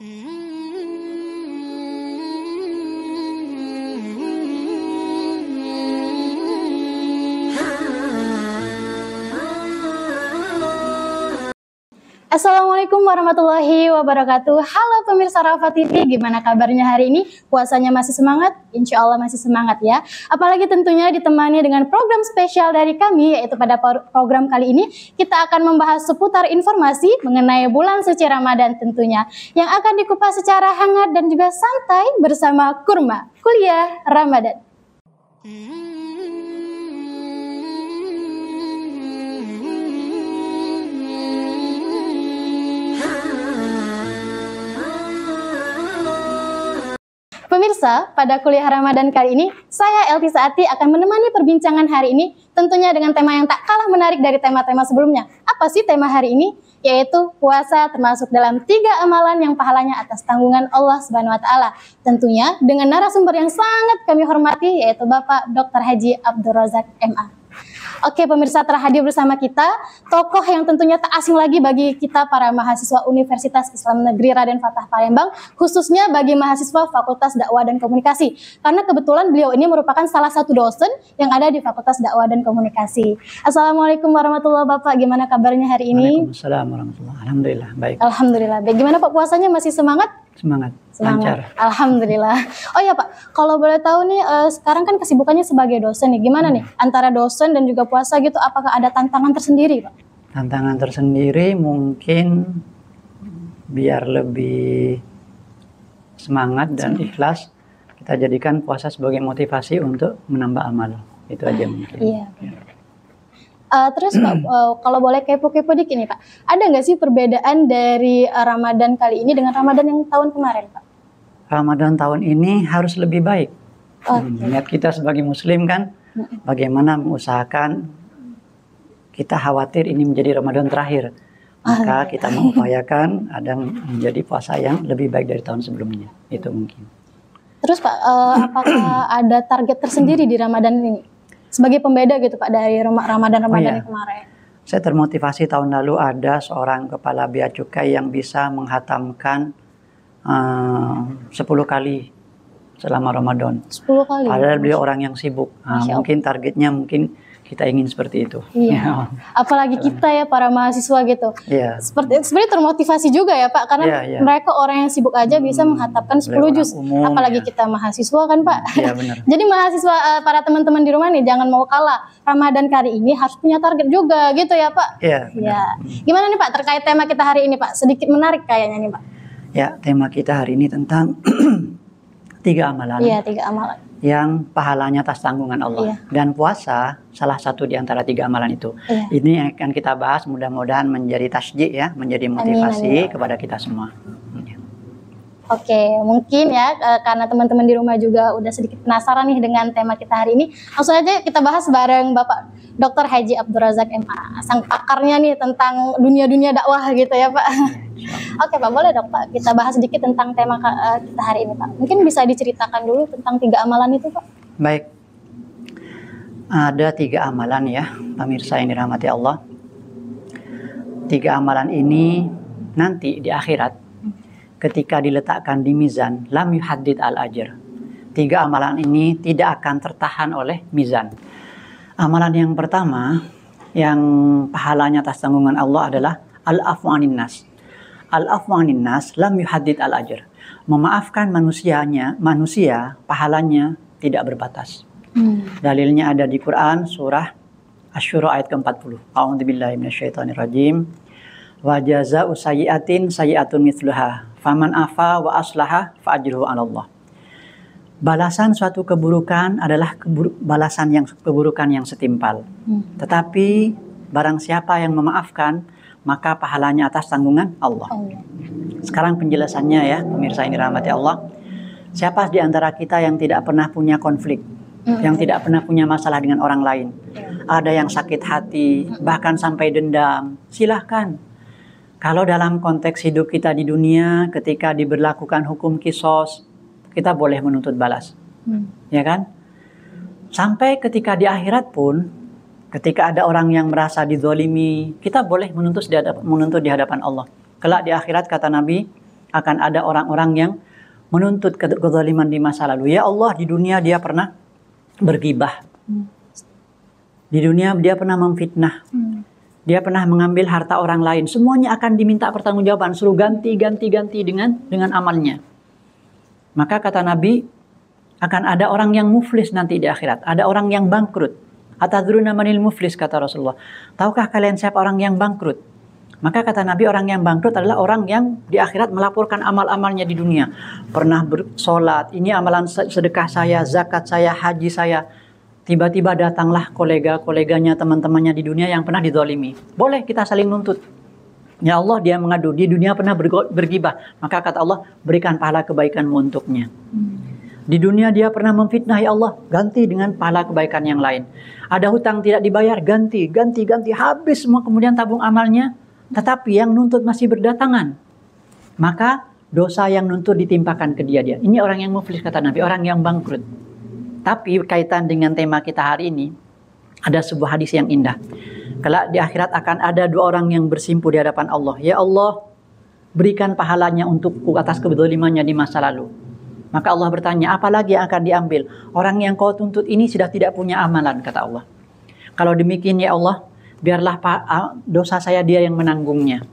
Mm-hmm. Assalamualaikum warahmatullahi wabarakatuh. Halo pemirsa Rafa TV, gimana kabarnya hari ini? Puasanya masih semangat? Insya Allah masih semangat ya. Apalagi tentunya ditemani dengan program spesial dari kami, yaitu pada program kali ini kita akan membahas seputar informasi mengenai bulan suci Ramadan tentunya, yang akan dikupas secara hangat dan juga santai bersama Kurma, Kuliah Ramadan. Hmm. Pemirsa, pada kuliah Ramadan kali ini, saya Elti Saati akan menemani perbincangan hari ini tentunya dengan tema yang tak kalah menarik dari tema-tema sebelumnya. Apa sih tema hari ini? Yaitu puasa termasuk dalam tiga amalan yang pahalanya atas tanggungan Allah Subhanahu wa taala. Tentunya dengan narasumber yang sangat kami hormati yaitu Bapak Dr. Haji Abdul MA. Oke pemirsa terhadir bersama kita tokoh yang tentunya tak asing lagi bagi kita para mahasiswa Universitas Islam Negeri Raden Fatah Palembang khususnya bagi mahasiswa Fakultas Dakwah dan Komunikasi karena kebetulan beliau ini merupakan salah satu dosen yang ada di Fakultas Dakwah dan Komunikasi. Assalamualaikum warahmatullahi wabarakatuh. Gimana kabarnya hari ini? Waalaikumsalam warahmatullahi Alhamdulillah baik. Alhamdulillah baik. Gimana Pak puasanya masih semangat? Semangat. Semangat. Lancar. Alhamdulillah. Oh ya Pak, kalau boleh tahu nih uh, sekarang kan kesibukannya sebagai dosen nih, gimana hmm. nih antara dosen dan juga puasa gitu, apakah ada tantangan tersendiri Pak? Tantangan tersendiri mungkin biar lebih semangat dan ikhlas kita jadikan puasa sebagai motivasi untuk menambah amal. Itu aja mungkin. Iya. Ya. Uh, terus Pak, uh, hmm. eh, kalau boleh kepo-kepo dikit nih Pak, ada nggak sih perbedaan dari uh, Ramadan kali ini dengan Ramadan yang tahun kemarin Pak? Ramadan tahun ini harus lebih baik. Okay. Hmm, niat kita sebagai Muslim kan, hmm. bagaimana mengusahakan kita khawatir ini menjadi Ramadan terakhir. Maka ah. kita mengupayakan ada menjadi puasa yang lebih baik dari tahun sebelumnya. Itu mungkin. Terus Pak, uh, apakah ada target tersendiri di Ramadan ini? sebagai pembeda gitu Pak dari Ramadan Ramadan oh, iya. kemarin? Saya termotivasi tahun lalu ada seorang kepala bea cukai yang bisa menghatamkan eh, sepuluh kali selama Ramadan. 10 kali. Padahal beliau orang yang sibuk. Nah, mungkin targetnya mungkin kita ingin seperti itu. Iya. Ya. Apalagi kita ya para mahasiswa gitu. Iya. Seperti sebenarnya termotivasi juga ya Pak karena iya, iya. mereka orang yang sibuk aja hmm, bisa menghatapkan 10 jus. Apalagi ya. kita mahasiswa kan Pak. Iya benar. Jadi mahasiswa eh, para teman-teman di rumah nih jangan mau kalah. Ramadan kali ini harus punya target juga gitu ya Pak. Iya. Iya. Gimana nih Pak terkait tema kita hari ini Pak? Sedikit menarik kayaknya nih Pak. Ya, tema kita hari ini tentang tiga amalan. Iya, tiga amalan yang pahalanya atas tanggungan Allah. yeah. Dan puasa salah satu di antara tiga amalan itu. Yeah. Ini akan kita bahas mudah-mudahan menjadi tasjik ya, menjadi motivasi amin, amin. kepada kita semua. Oke, mungkin ya e, karena teman-teman di rumah juga udah sedikit penasaran nih dengan tema kita hari ini. Langsung aja kita bahas bareng Bapak Dr. Haji Abdul Razak MA, sang pakarnya nih tentang dunia-dunia dakwah gitu ya Pak. Iya. Oke Pak, boleh dok Pak kita bahas sedikit tentang tema e, kita hari ini Pak. Mungkin bisa diceritakan dulu tentang tiga amalan itu Pak. Baik, ada tiga amalan ya pemirsa yang dirahmati Allah. Tiga amalan ini nanti di akhirat ketika diletakkan di mizan lam yuhaddid al ajr. Tiga amalan ini tidak akan tertahan oleh mizan. Amalan yang pertama yang pahalanya atas tanggungan Allah adalah al afwanin nas. al afwanin nas lam yuhaddid al ajr. Memaafkan manusianya, manusia pahalanya tidak berbatas. Hmm. Dalilnya ada di Quran surah asyura ayat ke-40. A'udzubillahi minasyaitonirrajim. rajim Wa jazaa'u sayyi'atin sayyi'atun mithluha. Faman afa wa aslaha fa ajruhu 'ala Allah. Balasan suatu keburukan adalah kebur balasan yang keburukan yang setimpal. Hmm. Tetapi barang siapa yang memaafkan, maka pahalanya atas tanggungan Allah. Sekarang penjelasannya ya, pemirsa ini rahmati Allah. Siapa di antara kita yang tidak pernah punya konflik? Hmm. yang tidak pernah punya masalah dengan orang lain. Ya. Ada yang sakit hati, bahkan sampai dendam. Silahkan kalau dalam konteks hidup kita di dunia, ketika diberlakukan hukum kisos, kita boleh menuntut balas, hmm. ya kan? Sampai ketika di akhirat pun, ketika ada orang yang merasa didolimi, kita boleh menuntut di hadapan, menuntut di hadapan Allah. Kelak di akhirat kata Nabi akan ada orang-orang yang menuntut kezaliman di masa lalu. Ya Allah, di dunia dia pernah bergibah. Hmm. Di dunia dia pernah memfitnah. Hmm dia pernah mengambil harta orang lain, semuanya akan diminta pertanggungjawaban, suruh ganti, ganti, ganti dengan dengan amalnya. Maka kata Nabi, akan ada orang yang muflis nanti di akhirat, ada orang yang bangkrut. Atadruna manil muflis kata Rasulullah. Tahukah kalian siapa orang yang bangkrut? Maka kata Nabi orang yang bangkrut adalah orang yang di akhirat melaporkan amal-amalnya di dunia. Pernah bersolat, ini amalan sedekah saya, zakat saya, haji saya. Tiba-tiba datanglah kolega-koleganya, teman-temannya di dunia yang pernah didolimi. Boleh kita saling nuntut. Ya Allah, dia mengadu, di dunia pernah bergibah. Maka kata Allah, berikan pahala kebaikanmu untuknya. Di dunia dia pernah memfitnah, ya Allah, ganti dengan pahala kebaikan yang lain. Ada hutang tidak dibayar, ganti, ganti, ganti. Habis semua kemudian tabung amalnya. Tetapi yang nuntut masih berdatangan. Maka dosa yang nuntut ditimpakan ke dia dia. Ini orang yang muflis kata Nabi, orang yang bangkrut. Tapi kaitan dengan tema kita hari ini, ada sebuah hadis yang indah. Kelak di akhirat akan ada dua orang yang bersimpu di hadapan Allah. Ya Allah, berikan pahalanya untukku atas kebetulimannya di masa lalu. Maka Allah bertanya, apa lagi yang akan diambil? Orang yang kau tuntut ini sudah tidak punya amalan, kata Allah. Kalau demikian ya Allah, biarlah dosa saya dia yang menanggungnya.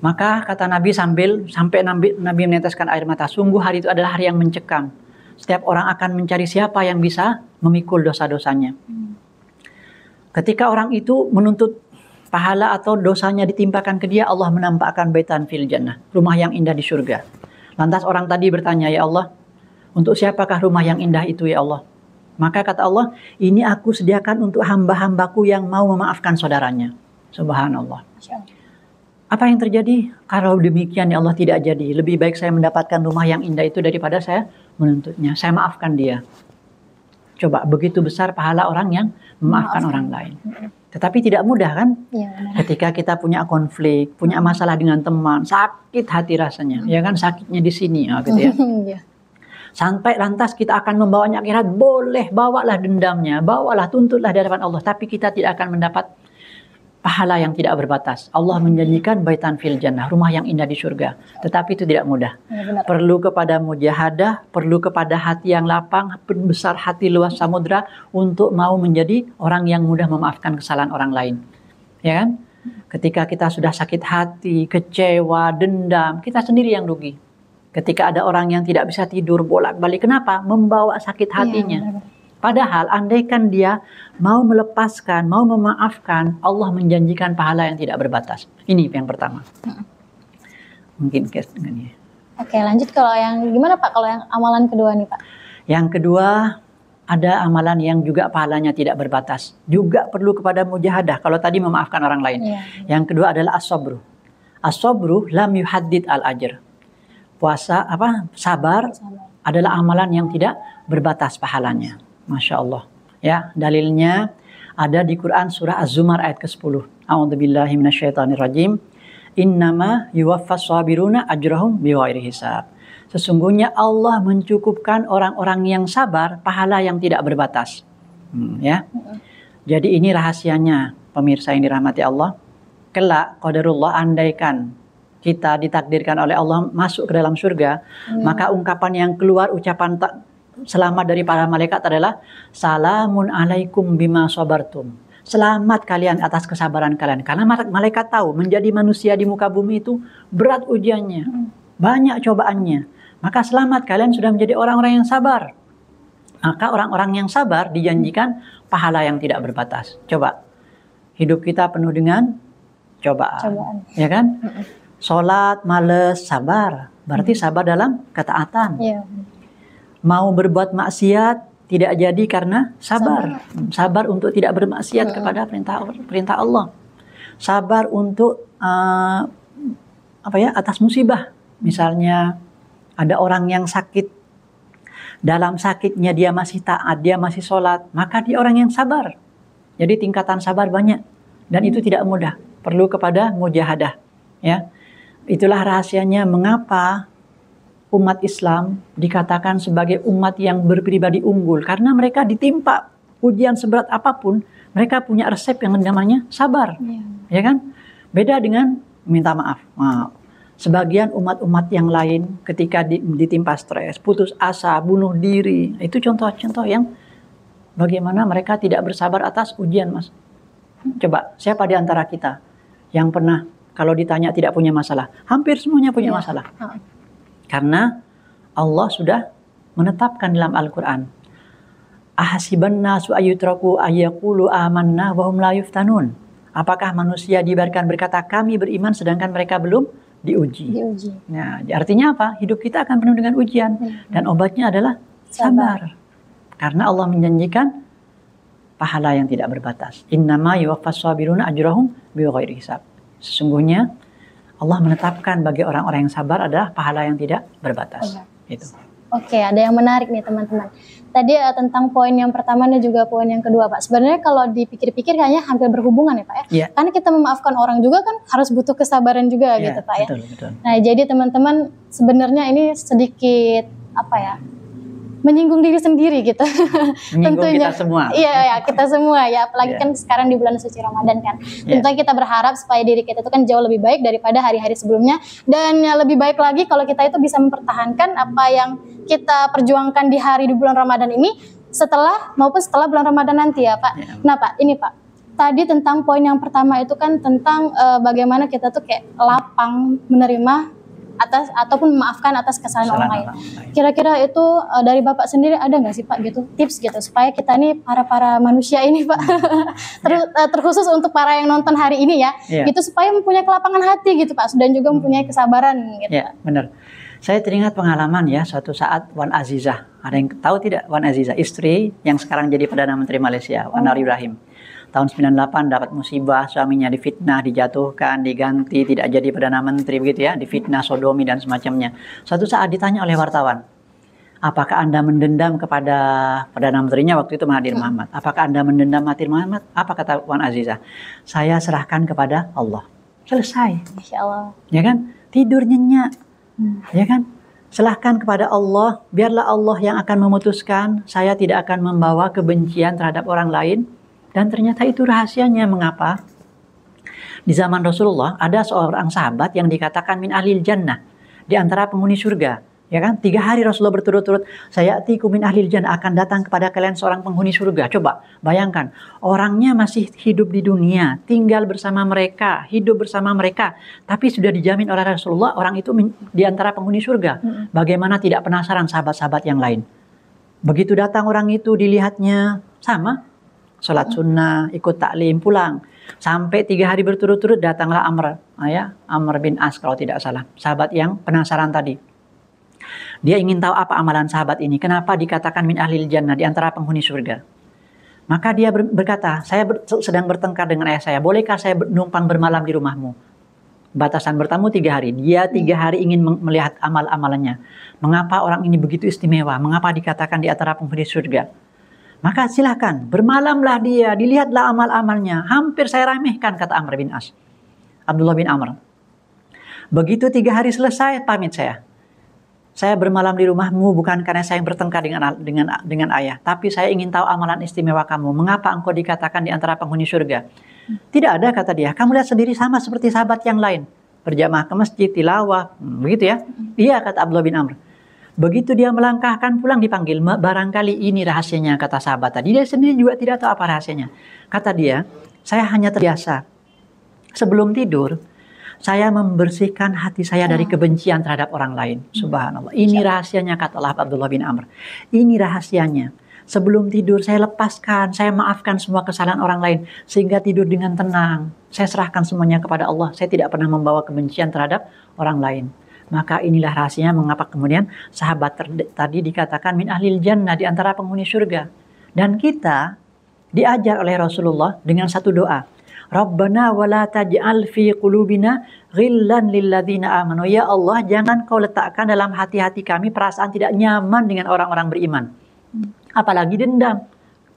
Maka kata Nabi sambil sampai Nabi, Nabi meneteskan air mata, sungguh hari itu adalah hari yang mencekam setiap orang akan mencari siapa yang bisa memikul dosa-dosanya. Ketika orang itu menuntut pahala atau dosanya ditimpakan ke dia, Allah menampakkan baitan fil jannah, rumah yang indah di surga. Lantas orang tadi bertanya, "Ya Allah, untuk siapakah rumah yang indah itu ya Allah?" Maka kata Allah, "Ini aku sediakan untuk hamba-hambaku yang mau memaafkan saudaranya." Subhanallah. Masya Allah. Apa yang terjadi? Kalau demikian ya Allah tidak jadi. Lebih baik saya mendapatkan rumah yang indah itu daripada saya menuntutnya. Saya maafkan dia. Coba begitu besar pahala orang yang memaafkan Maafkan. orang lain. Tetapi tidak mudah kan? Ya, Ketika kita punya konflik, punya masalah dengan teman, sakit hati rasanya, ya kan? Sakitnya di sini, ya, gitu ya. Iya. Sampai lantas kita akan membawanya akhirat, boleh bawalah dendamnya, bawalah tuntutlah di hadapan Allah, tapi kita tidak akan mendapat pahala yang tidak berbatas. Allah menjanjikan baitan fil jannah, rumah yang indah di surga. Tetapi itu tidak mudah. Iya, perlu kepada mujahadah, perlu kepada hati yang lapang, besar hati luas samudra untuk mau menjadi orang yang mudah memaafkan kesalahan orang lain. Ya kan? Ketika kita sudah sakit hati, kecewa, dendam, kita sendiri yang rugi. Ketika ada orang yang tidak bisa tidur bolak-balik, kenapa? Membawa sakit iya, hatinya. Ya, Padahal andaikan dia mau melepaskan, mau memaafkan, Allah menjanjikan pahala yang tidak berbatas. Ini yang pertama. Hmm. Mungkin case dengan ini. Oke, lanjut kalau yang gimana Pak kalau yang amalan kedua nih Pak? Yang kedua ada amalan yang juga pahalanya tidak berbatas. Juga perlu kepada mujahadah kalau tadi memaafkan orang lain. Ya. Yang kedua adalah asobru. Asobru lam yuhadid al-ajr. Puasa apa? sabar adalah amalan yang tidak berbatas pahalanya. Masya Allah. Ya, dalilnya ada di Quran surah Az-Zumar ayat ke-10. A'udzubillahiminasyaitanirrajim. Innama yuwaffas sabiruna ajrahum biwairi hisab. Sesungguhnya Allah mencukupkan orang-orang yang sabar pahala yang tidak berbatas. Hmm, ya. Jadi ini rahasianya pemirsa yang dirahmati Allah. Kelak qadarullah andaikan kita ditakdirkan oleh Allah masuk ke dalam surga, hmm. maka ungkapan yang keluar ucapan selamat dari para malaikat adalah salamun alaikum bima sabartum. Selamat kalian atas kesabaran kalian. Karena malaikat tahu menjadi manusia di muka bumi itu berat ujiannya, banyak cobaannya. Maka selamat kalian sudah menjadi orang-orang yang sabar. Maka orang-orang yang sabar dijanjikan pahala yang tidak berbatas. Coba hidup kita penuh dengan cobaan, cobaan. ya kan? Sholat, males, sabar. Berarti sabar dalam ketaatan. Iya, mau berbuat maksiat tidak jadi karena sabar. Sabar, hmm, sabar untuk tidak bermaksiat hmm. kepada perintah perintah Allah. Sabar untuk uh, apa ya atas musibah. Misalnya ada orang yang sakit dalam sakitnya dia masih taat, dia masih sholat, maka dia orang yang sabar. Jadi tingkatan sabar banyak dan itu tidak mudah. Perlu kepada mujahadah. Ya, itulah rahasianya mengapa umat Islam dikatakan sebagai umat yang berpribadi unggul karena mereka ditimpa ujian seberat apapun, mereka punya resep yang namanya sabar, ya, ya kan? Beda dengan minta maaf. Maaf. sebagian umat-umat yang lain ketika ditimpa stres, putus asa, bunuh diri, itu contoh-contoh yang bagaimana mereka tidak bersabar atas ujian, Mas. Coba, siapa di antara kita yang pernah kalau ditanya tidak punya masalah? Hampir semuanya punya iya. masalah. Karena Allah sudah menetapkan dalam Al-Quran. Ahasiban ayutraku ayyakulu amanna wahum la yuftanun. Apakah manusia dibiarkan berkata kami beriman sedangkan mereka belum diuji. diuji. Nah, artinya apa? Hidup kita akan penuh dengan ujian hmm. dan obatnya adalah sabar. sabar. Karena Allah menjanjikan pahala yang tidak berbatas. Innama yuwaffas sabiruna ajurahum biwakairi hisab. Sesungguhnya Allah menetapkan bagi orang-orang yang sabar adalah pahala yang tidak berbatas. Oke. Iya. Gitu. Oke, ada yang menarik nih teman-teman. Tadi uh, tentang poin yang pertama dan juga poin yang kedua, Pak. Sebenarnya kalau dipikir-pikir kayaknya hampir berhubungan ya, Pak ya. Yeah. Karena kita memaafkan orang juga kan harus butuh kesabaran juga yeah, gitu, Pak ya. betul. Nah, jadi teman-teman sebenarnya ini sedikit apa ya? menyinggung diri sendiri gitu. Menyinggung Tentunya kita semua. Iya ya, kita semua ya, apalagi yeah. kan sekarang di bulan suci Ramadan kan. Yeah. Iya. kita berharap supaya diri kita itu kan jauh lebih baik daripada hari-hari sebelumnya dan lebih baik lagi kalau kita itu bisa mempertahankan apa yang kita perjuangkan di hari di bulan Ramadan ini setelah maupun setelah bulan Ramadan nanti ya, Pak. Yeah. Nah, Pak, ini Pak tadi tentang poin yang pertama itu kan tentang uh, bagaimana kita tuh kayak lapang menerima atas ataupun memaafkan atas kesalahan orang lain. Kira-kira itu uh, dari Bapak sendiri ada nggak sih Pak gitu tips gitu supaya kita nih para-para manusia ini Pak hmm. ter, yeah. terkhusus untuk para yang nonton hari ini ya, yeah. gitu supaya mempunyai kelapangan hati gitu Pak dan juga hmm. mempunyai kesabaran gitu. Ya, yeah, benar. Saya teringat pengalaman ya suatu saat Wan Azizah, ada yang tahu tidak Wan Azizah, istri yang sekarang jadi Perdana Menteri Malaysia, Wan oh. Ibrahim tahun 98 dapat musibah, suaminya difitnah, dijatuhkan, diganti, tidak jadi Perdana Menteri begitu ya, difitnah, sodomi dan semacamnya. Suatu saat ditanya oleh wartawan, apakah Anda mendendam kepada Perdana Menterinya waktu itu Mahathir iya. Muhammad? Apakah Anda mendendam Mahathir Muhammad? Apa kata Wan Aziza? Saya serahkan kepada Allah. Selesai. Insya Allah. Ya kan? Tidur nyenyak. Hmm. Ya kan? Silahkan kepada Allah, biarlah Allah yang akan memutuskan. Saya tidak akan membawa kebencian terhadap orang lain. Dan ternyata itu rahasianya. Mengapa? Di zaman Rasulullah ada seorang sahabat yang dikatakan min ahlil jannah. Di antara penghuni surga ya kan tiga hari Rasulullah berturut-turut saya tiku min ahlil jannah akan datang kepada kalian seorang penghuni surga coba bayangkan orangnya masih hidup di dunia tinggal bersama mereka hidup bersama mereka tapi sudah dijamin oleh Rasulullah orang itu di antara penghuni surga bagaimana tidak penasaran sahabat-sahabat yang lain begitu datang orang itu dilihatnya sama sholat hmm. sunnah, ikut taklim, pulang. Sampai tiga hari berturut-turut datanglah Amr, ah, ya, Amr bin As kalau tidak salah, sahabat yang penasaran tadi. Dia ingin tahu apa amalan sahabat ini, kenapa dikatakan min ahlil jannah di antara penghuni surga. Maka dia berkata, saya sedang bertengkar dengan ayah saya, bolehkah saya numpang bermalam di rumahmu? batasan bertamu tiga hari. Dia hmm. tiga hari ingin melihat amal-amalannya. Mengapa orang ini begitu istimewa? Mengapa dikatakan di antara penghuni surga? Maka silahkan, bermalamlah dia, dilihatlah amal-amalnya. Hampir saya ramehkan kata Amr bin As. Abdullah bin Amr. Begitu tiga hari selesai, pamit saya. Saya bermalam di rumahmu bukan karena saya yang bertengkar dengan dengan dengan ayah, tapi saya ingin tahu amalan istimewa kamu. Mengapa engkau dikatakan di antara penghuni surga? Tidak ada kata dia. Kamu lihat sendiri sama seperti sahabat yang lain. Berjamaah ke masjid, tilawah, hmm, begitu ya. Iya kata Abdullah bin Amr. Begitu dia melangkahkan pulang dipanggil, barangkali ini rahasianya kata sahabat tadi. Dia sendiri juga tidak tahu apa rahasianya. Kata dia, saya hanya terbiasa. Sebelum tidur, saya membersihkan hati saya dari ah. kebencian terhadap orang lain. Hmm. Subhanallah. Ini rahasianya kata Allah Abdullah bin Amr. Ini rahasianya. Sebelum tidur saya lepaskan, saya maafkan semua kesalahan orang lain sehingga tidur dengan tenang. Saya serahkan semuanya kepada Allah. Saya tidak pernah membawa kebencian terhadap orang lain. Maka inilah rahasianya mengapa kemudian sahabat tadi dikatakan min ahlil jannah di antara penghuni surga. Dan kita diajar oleh Rasulullah dengan satu doa. Rabbana wala taj'al fi qulubina ghillan lilladzina amanu. Ya Allah, jangan kau letakkan dalam hati-hati kami perasaan tidak nyaman dengan orang-orang beriman. Apalagi dendam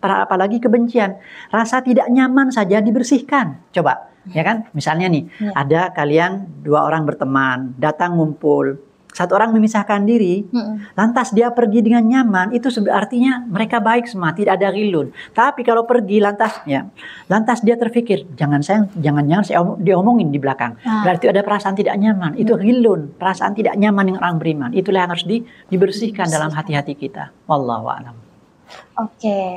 apalagi kebencian. Rasa tidak nyaman saja dibersihkan. Coba, ya. ya kan? Misalnya nih, ya. ada kalian dua orang berteman, datang ngumpul, satu orang memisahkan diri, hmm. lantas dia pergi dengan nyaman, itu artinya mereka baik semua, tidak ada gilun. Tapi kalau pergi lantas ya, lantas dia terpikir, jangan saya jangan jangan saya diomongin di belakang. Ah. Berarti ada perasaan tidak nyaman, itu hmm. Ya. gilun, perasaan tidak nyaman dengan orang beriman. Itulah yang harus di, dibersihkan, dalam hati-hati kita. Wallahu a'lam. Oke. Okay.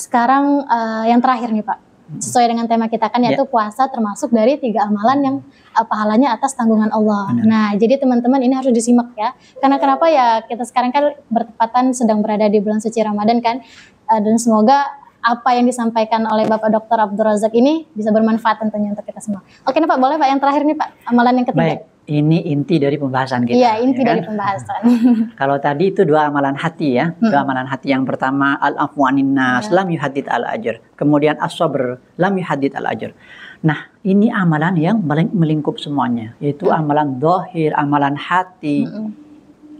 Sekarang uh, yang terakhir nih Pak hmm. sesuai dengan tema kita kan yaitu yeah. puasa termasuk dari tiga amalan yang uh, pahalanya atas tanggungan Allah. Benar. Nah, jadi teman-teman ini harus disimak ya. Karena kenapa ya kita sekarang kan bertepatan sedang berada di bulan suci Ramadan kan uh, dan semoga apa yang disampaikan oleh Bapak Dr. Abdul Razak ini bisa bermanfaat tentunya untuk kita semua. Oke nih Pak, boleh Pak yang terakhir nih Pak, amalan yang ketiga. Baik ini inti dari pembahasan kita. Iya, ya inti ya dari kan? pembahasan. Kalau tadi itu dua amalan hati ya. Dua amalan hati yang pertama al-afwanin nas hmm. Iya. lam yuhadid al-ajr. Kemudian as-sabr lam yuhadid al-ajr. Nah, ini amalan yang melingkup semuanya, yaitu hmm. amalan dohir, amalan hati, hmm.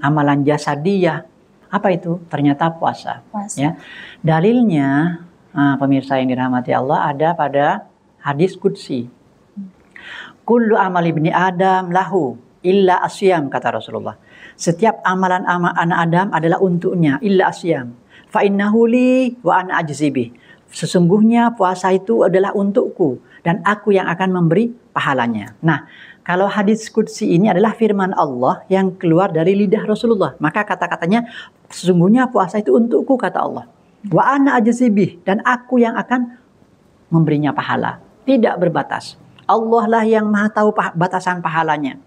amalan jasadiyah. Apa itu? Ternyata puasa. puasa. Ya. Dalilnya, nah, pemirsa yang dirahmati Allah ada pada hadis kudsi kullu amal ibni Adam lahu illa asyam kata Rasulullah. Setiap amalan ama anak Adam adalah untuknya illa asyam. Fa innahu li wa ana ajzibi. Sesungguhnya puasa itu adalah untukku dan aku yang akan memberi pahalanya. Nah, kalau hadis kudsi ini adalah firman Allah yang keluar dari lidah Rasulullah, maka kata-katanya sesungguhnya puasa itu untukku kata Allah. Wa ana ajzibi dan aku yang akan memberinya pahala. Tidak berbatas. Allah lah yang maha tahu batasan pahalanya.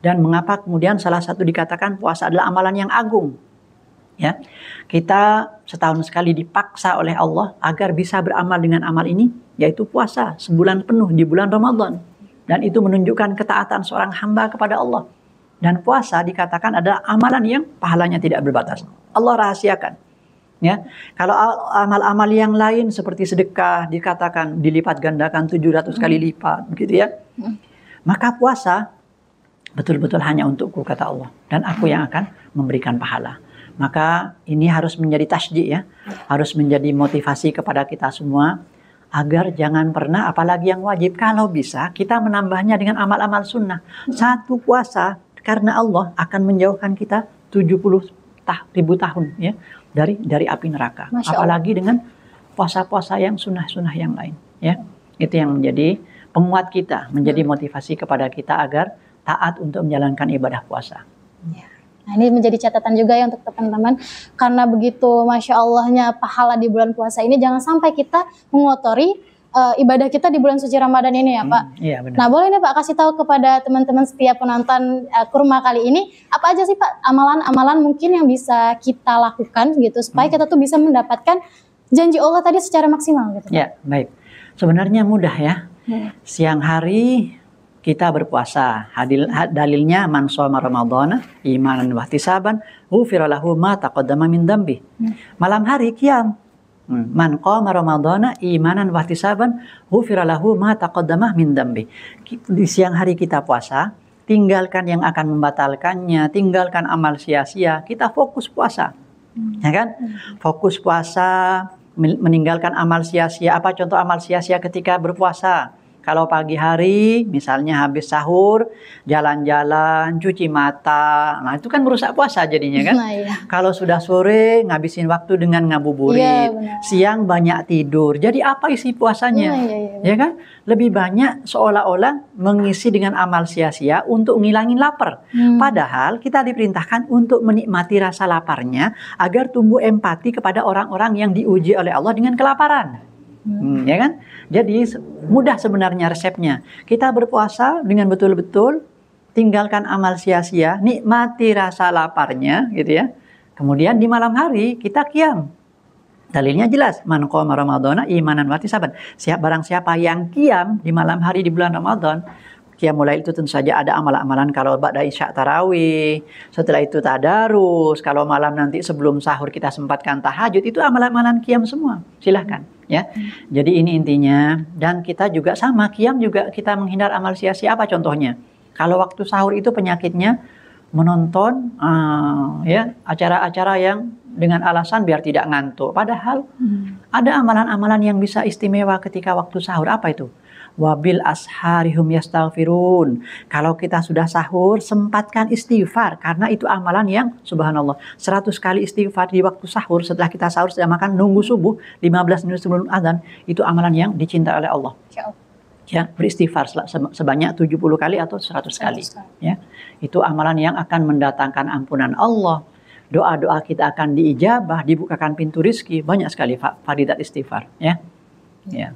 Dan mengapa kemudian salah satu dikatakan puasa adalah amalan yang agung. Ya, kita setahun sekali dipaksa oleh Allah agar bisa beramal dengan amal ini, yaitu puasa sebulan penuh di bulan Ramadan. Dan itu menunjukkan ketaatan seorang hamba kepada Allah. Dan puasa dikatakan adalah amalan yang pahalanya tidak berbatas. Allah rahasiakan ya. Kalau amal-amal yang lain seperti sedekah dikatakan dilipat gandakan 700 hmm. kali lipat begitu ya. Hmm. Maka puasa betul-betul hanya untukku kata Allah dan aku yang akan memberikan pahala. Maka ini harus menjadi tasjid ya, harus menjadi motivasi kepada kita semua agar jangan pernah apalagi yang wajib kalau bisa kita menambahnya dengan amal-amal sunnah. Satu puasa karena Allah akan menjauhkan kita 70 puluh ribu tahun ya dari dari api neraka. Apalagi dengan puasa-puasa yang sunnah-sunnah yang lain. Ya, itu yang menjadi penguat kita, menjadi hmm. motivasi kepada kita agar taat untuk menjalankan ibadah puasa. Ya. Nah, ini menjadi catatan juga ya untuk teman-teman. Karena begitu, masya Allahnya pahala di bulan puasa ini jangan sampai kita mengotori uh, ibadah kita di bulan suci Ramadan ini ya hmm, Pak. Hmm, iya benar. Nah boleh nih Pak kasih tahu kepada teman-teman setiap penonton uh, kurma kali ini apa aja sih Pak amalan-amalan mungkin yang bisa kita lakukan gitu supaya hmm. kita tuh bisa mendapatkan janji Allah tadi secara maksimal gitu. Pak. Ya baik. Sebenarnya mudah ya. Hmm. Siang hari kita berpuasa. Hadil, had, dalilnya man shoma Ramadan imanan wahtisaban ghufira lahu ma taqaddama min dambi. Hmm. Malam hari kiam Hmm. Man qama Ramadana imanan wahtisaban ghufira lahu ma taqaddama min dambi. Di siang hari kita puasa, tinggalkan yang akan membatalkannya, tinggalkan amal sia-sia, kita fokus puasa. Hmm. Ya kan? Hmm. Fokus puasa, meninggalkan amal sia-sia. Apa contoh amal sia-sia ketika berpuasa? Kalau pagi hari, misalnya habis sahur, jalan-jalan, cuci mata, nah itu kan merusak puasa jadinya kan. Nah, iya. Kalau sudah sore, ngabisin waktu dengan ngabuburit, iya, siang banyak tidur. Jadi apa isi puasanya? Nah, iya, iya, Ya iya. kan? Lebih banyak seolah-olah mengisi dengan amal sia-sia untuk ngilangin lapar. Hmm. Padahal kita diperintahkan untuk menikmati rasa laparnya agar tumbuh empati kepada orang-orang yang diuji oleh Allah dengan kelaparan. Hmm, ya kan? Jadi mudah sebenarnya resepnya. Kita berpuasa dengan betul-betul tinggalkan amal sia-sia, nikmati rasa laparnya gitu ya. Kemudian di malam hari kita kiam. Dalilnya jelas, man qoma ramadhana imanan wati sabat. Siap barang siapa yang kiam di malam hari di bulan Ramadan, Qiyamul Lail itu tentu saja ada amalan-amalan kalau Ba'da Isya Tarawih, setelah itu Tadarus, kalau malam nanti sebelum sahur kita sempatkan tahajud, itu amalan-amalan kiam semua. Silahkan. Ya, hmm. jadi ini intinya. Dan kita juga sama, kiam juga kita menghindar amal sia-sia. Apa contohnya? Kalau waktu sahur itu penyakitnya menonton uh, ya acara-acara yang dengan alasan biar tidak ngantuk. Padahal hmm. ada amalan-amalan yang bisa istimewa ketika waktu sahur. Apa itu? wabil asharihum yastaghfirun. Kalau kita sudah sahur, sempatkan istighfar karena itu amalan yang subhanallah. 100 kali istighfar di waktu sahur setelah kita sahur sudah makan nunggu subuh 15 menit sebelum azan itu amalan yang dicintai oleh Allah. Ya, ya beristighfar sebanyak 70 kali atau 100 kali. Ya. Itu amalan yang akan mendatangkan ampunan Allah, doa-doa kita akan diijabah, dibukakan pintu rizki, banyak sekali fadidat istighfar. Ya, ya.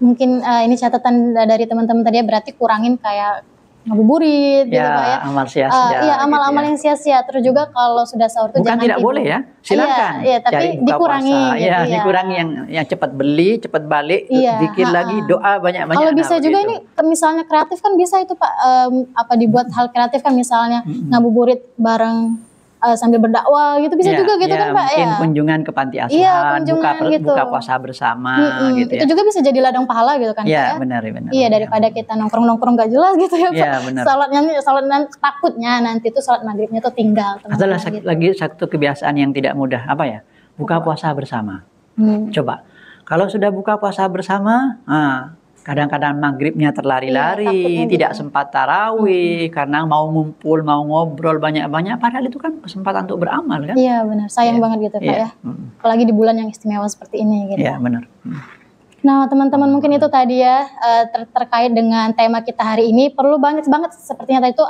Mungkin uh, ini catatan dari teman-teman tadi ya berarti kurangin kayak ngabuburit gitu, ya, gitu ya. Amal sia-sia. Uh, iya, gitu amal-amal gitu ya. yang sia-sia. Terus juga kalau sudah sahur itu jangan tidak tidur. boleh ya. Iya, silakan. Iya, gitu, iya tapi dikurangi gitu ya, ya. dikurangi yang yang cepat beli, cepat balik, iya, dikit lagi, doa banyak-banyak. Kalau nah, bisa juga gitu. ini misalnya kreatif kan bisa itu Pak um, apa dibuat hal kreatif kan misalnya mm -hmm. ngabuburit bareng uh, sambil berdakwah gitu bisa yeah, juga gitu yeah, kan Pak mungkin ya. kunjungan ke panti asuhan, yeah, kunjungan, buka gitu. buka puasa bersama hmm, gitu ya. Itu juga bisa jadi ladang pahala gitu kan yeah, Pak ya. benar benar. Iya, daripada kita nongkrong-nongkrong gak jelas gitu ya Pak. Yeah, benar. Salatnya salatnya takutnya nanti tuh salat maghribnya tuh tinggal teman Adalah gitu. lagi satu kebiasaan yang tidak mudah apa ya? Buka puasa bersama. Hmm. Coba kalau sudah buka puasa bersama, nah, kadang-kadang maghribnya terlari-lari, iya, tidak gitu. sempat tarawih hmm. karena mau ngumpul, mau ngobrol banyak-banyak. Padahal itu kan kesempatan untuk beramal kan? Iya benar, sayang yeah. banget gitu yeah. pak iya. ya. Apalagi di bulan yang istimewa seperti ini gitu. Iya yeah, benar. Mm. Nah teman-teman mungkin itu tadi ya eh, ter terkait dengan tema kita hari ini perlu banget banget sepertinya tadi itu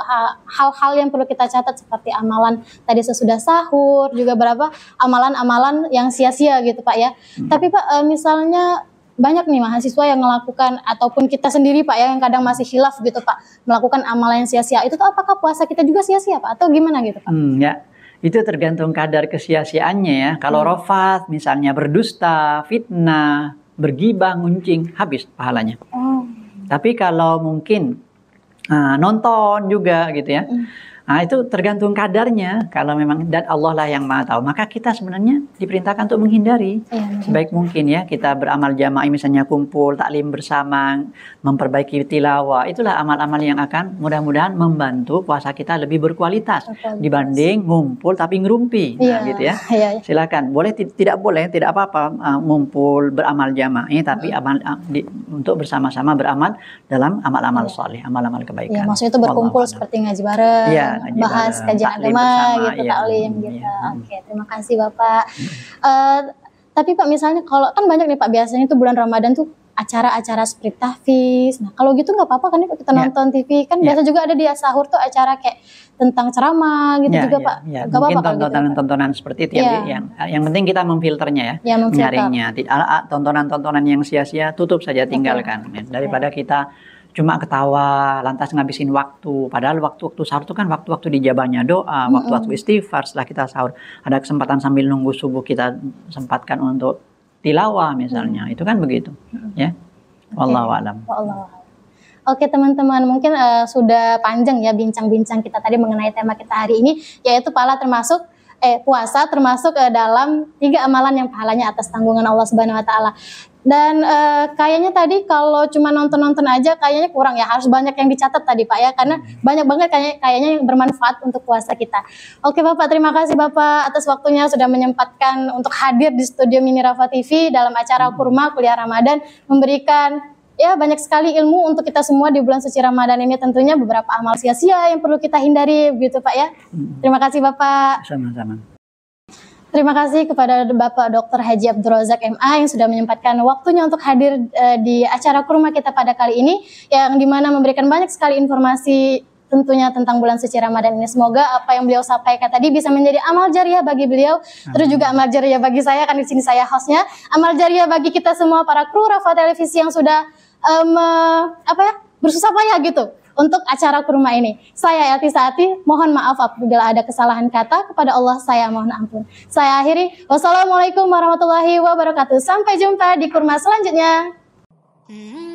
hal-hal yang perlu kita catat seperti amalan tadi sesudah sahur juga berapa amalan-amalan yang sia-sia gitu pak ya. Hmm. Tapi pak eh, misalnya banyak nih mahasiswa yang melakukan ataupun kita sendiri Pak ya yang kadang masih hilaf gitu Pak melakukan amalan yang sia-sia itu tuh apakah puasa kita juga sia-sia Pak atau gimana gitu Pak? Hmm, ya itu tergantung kadar kesia-siaannya ya. Kalau hmm. rofat misalnya berdusta, fitnah, bergibah, nguncing, habis pahalanya. Oh. Tapi kalau mungkin nah, nonton juga gitu ya. Hmm Nah, itu tergantung kadarnya. Kalau memang dan Allah lah yang Maha tahu, maka kita sebenarnya diperintahkan untuk menghindari ya, sebaik mungkin ya. Kita beramal jamaah misalnya kumpul, taklim bersama, memperbaiki tilawah. Itulah amal-amal yang akan mudah-mudahan membantu puasa kita lebih berkualitas dibanding ngumpul tapi ngerumpi. Ya. Nah, iya, gitu ya. ya, ya. Silakan. Boleh tidak boleh, tidak apa-apa uh, ngumpul beramal jamaah ya, tapi iya. amal ah, di, untuk bersama-sama beramal dalam amal-amal ya. soleh, amal-amal kebaikan. Ya, maksudnya itu berkumpul Allah seperti ngaji bareng. Ya Iya, iya, bahas iya, kajian agama gitu, ya. taklim gitu. Oke, okay, terima kasih Bapak. Uh, tapi Pak misalnya kalau kan banyak nih Pak biasanya itu bulan Ramadan tuh acara-acara seperti tahfiz. Nah, kalau gitu nggak apa-apa kan ya, kita yeah. nonton TV. Kan yeah. biasa juga ada di sahur tuh acara kayak tentang ceramah gitu yeah, juga, yeah, Pak. Yeah. Gak Mungkin apa-apa tontonan-tontonan gitu, tontonan seperti itu yeah. yang yang penting kita memfilternya ya, yeah, memfilter. menyaringnya. Tontonan-tontonan yang sia-sia tutup saja tinggalkan okay. Nah, ya. daripada kita cuma ketawa lantas ngabisin waktu padahal waktu-waktu sahur itu kan waktu-waktu dijabahnya doa waktu-waktu istighfar setelah kita sahur ada kesempatan sambil nunggu subuh kita sempatkan untuk tilawah misalnya mm. itu kan begitu mm. ya wallahu alam Oke teman-teman, mungkin uh, sudah panjang ya bincang-bincang kita tadi mengenai tema kita hari ini, yaitu pala termasuk eh puasa termasuk uh, dalam tiga amalan yang pahalanya atas tanggungan Allah Subhanahu Wa Taala. Dan e, kayaknya tadi kalau cuma nonton-nonton aja kayaknya kurang ya. Harus banyak yang dicatat tadi Pak ya karena hmm. banyak banget kayaknya kayaknya yang bermanfaat untuk puasa kita. Oke Bapak, terima kasih Bapak atas waktunya sudah menyempatkan untuk hadir di studio Mini Rafa TV dalam acara hmm. Kurma Kuliah Ramadan memberikan ya banyak sekali ilmu untuk kita semua di bulan suci Ramadan ini tentunya beberapa amal sia-sia yang perlu kita hindari begitu Pak ya. Hmm. Terima kasih Bapak. Sama-sama. Terima kasih kepada Bapak Dr. Haji Abdul MA yang sudah menyempatkan waktunya untuk hadir uh, di acara Kurma kita pada kali ini yang dimana memberikan banyak sekali informasi tentunya tentang bulan suci Ramadan ini. Semoga apa yang beliau sampaikan tadi bisa menjadi amal jariah bagi beliau, Amin. terus juga amal jariah bagi saya kan di sini saya hostnya, amal jariah bagi kita semua para kru Rafa Televisi yang sudah um, apa ya bersusah payah gitu untuk acara kurma ini. Saya Elti Saati, mohon maaf apabila ada kesalahan kata. Kepada Allah saya mohon ampun. Saya akhiri. Wassalamualaikum warahmatullahi wabarakatuh. Sampai jumpa di kurma selanjutnya. Hmm.